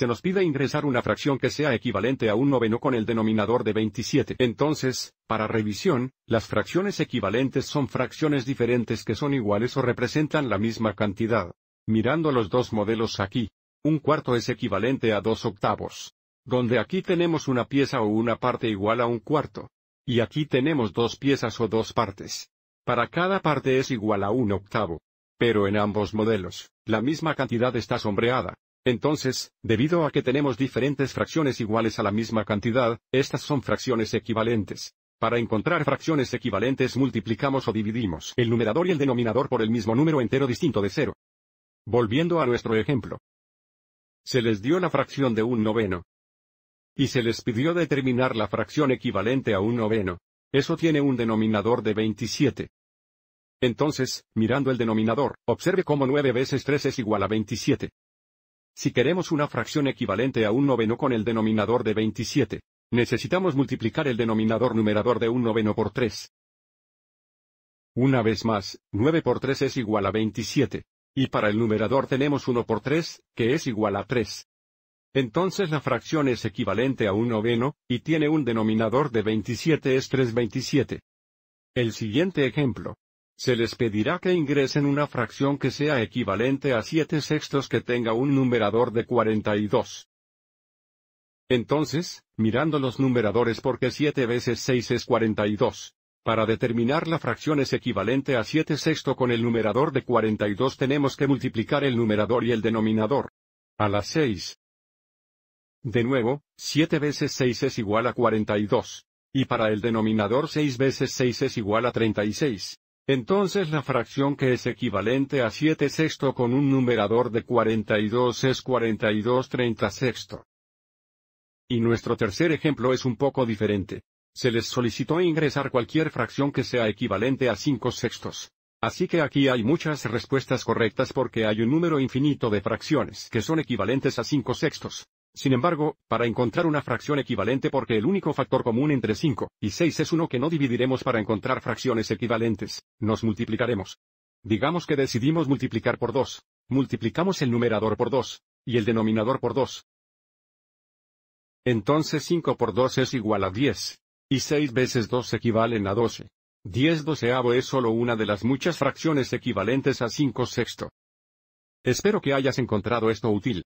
se nos pide ingresar una fracción que sea equivalente a un noveno con el denominador de 27. Entonces, para revisión, las fracciones equivalentes son fracciones diferentes que son iguales o representan la misma cantidad. Mirando los dos modelos aquí, un cuarto es equivalente a dos octavos. Donde aquí tenemos una pieza o una parte igual a un cuarto. Y aquí tenemos dos piezas o dos partes. Para cada parte es igual a un octavo. Pero en ambos modelos, la misma cantidad está sombreada, entonces, debido a que tenemos diferentes fracciones iguales a la misma cantidad, estas son fracciones equivalentes. Para encontrar fracciones equivalentes multiplicamos o dividimos el numerador y el denominador por el mismo número entero distinto de cero. Volviendo a nuestro ejemplo. Se les dio la fracción de un noveno. Y se les pidió determinar la fracción equivalente a un noveno. Eso tiene un denominador de 27. Entonces, mirando el denominador, observe cómo 9 veces 3 es igual a 27. Si queremos una fracción equivalente a un noveno con el denominador de 27, necesitamos multiplicar el denominador numerador de un noveno por 3. Una vez más, 9 por 3 es igual a 27. Y para el numerador tenemos 1 por 3, que es igual a 3. Entonces la fracción es equivalente a un noveno, y tiene un denominador de 27 es 327. El siguiente ejemplo se les pedirá que ingresen una fracción que sea equivalente a 7 sextos que tenga un numerador de 42. Entonces, mirando los numeradores porque 7 veces 6 es 42. Para determinar la fracción es equivalente a 7 sexto con el numerador de 42 tenemos que multiplicar el numerador y el denominador. A las 6. De nuevo, 7 veces 6 es igual a 42. Y para el denominador 6 veces 6 es igual a 36. Entonces la fracción que es equivalente a 7 sexto con un numerador de 42 es 42 30 sexto. Y nuestro tercer ejemplo es un poco diferente. Se les solicitó ingresar cualquier fracción que sea equivalente a 5 sextos. Así que aquí hay muchas respuestas correctas porque hay un número infinito de fracciones que son equivalentes a 5 sextos. Sin embargo, para encontrar una fracción equivalente porque el único factor común entre 5 y 6 es uno que no dividiremos para encontrar fracciones equivalentes, nos multiplicaremos. Digamos que decidimos multiplicar por 2. Multiplicamos el numerador por 2, y el denominador por 2. Entonces 5 por 2 es igual a 10. Y 6 veces 2 equivalen a 12. 10 doceavo es solo una de las muchas fracciones equivalentes a 5 sexto. Espero que hayas encontrado esto útil.